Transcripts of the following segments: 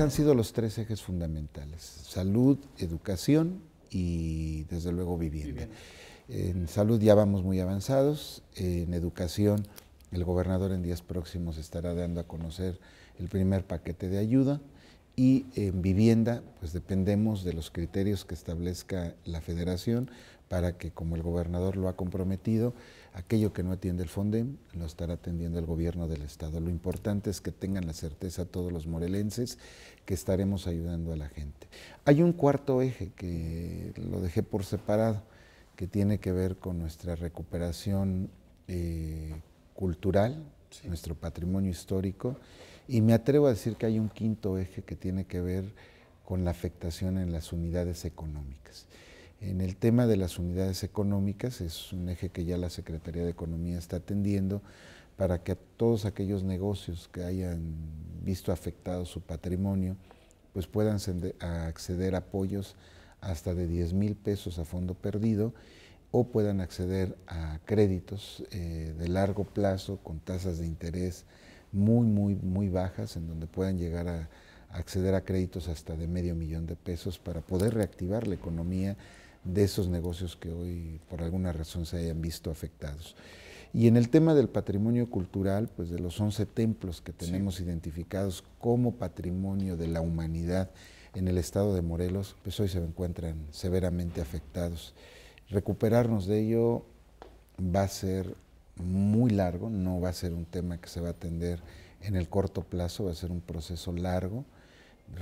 Han sido los tres ejes fundamentales, salud, educación y desde luego vivienda. En salud ya vamos muy avanzados, en educación el gobernador en días próximos estará dando a conocer el primer paquete de ayuda y en vivienda, pues dependemos de los criterios que establezca la federación para que, como el gobernador lo ha comprometido, aquello que no atiende el FONDEM lo estará atendiendo el gobierno del Estado. Lo importante es que tengan la certeza todos los morelenses que estaremos ayudando a la gente. Hay un cuarto eje que lo dejé por separado, que tiene que ver con nuestra recuperación eh, cultural, nuestro patrimonio histórico. Y me atrevo a decir que hay un quinto eje que tiene que ver con la afectación en las unidades económicas. En el tema de las unidades económicas es un eje que ya la Secretaría de Economía está atendiendo para que todos aquellos negocios que hayan visto afectado su patrimonio pues puedan acceder a apoyos hasta de 10 mil pesos a fondo perdido o puedan acceder a créditos eh, de largo plazo con tasas de interés muy, muy, muy bajas, en donde puedan llegar a acceder a créditos hasta de medio millón de pesos para poder reactivar la economía de esos negocios que hoy por alguna razón se hayan visto afectados. Y en el tema del patrimonio cultural, pues de los 11 templos que tenemos identificados como patrimonio de la humanidad en el estado de Morelos, pues hoy se encuentran severamente afectados recuperarnos de ello va a ser muy largo, no va a ser un tema que se va a atender en el corto plazo, va a ser un proceso largo,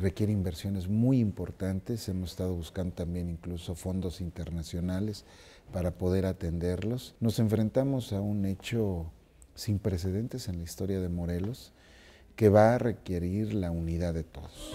requiere inversiones muy importantes, hemos estado buscando también incluso fondos internacionales para poder atenderlos. Nos enfrentamos a un hecho sin precedentes en la historia de Morelos que va a requerir la unidad de todos.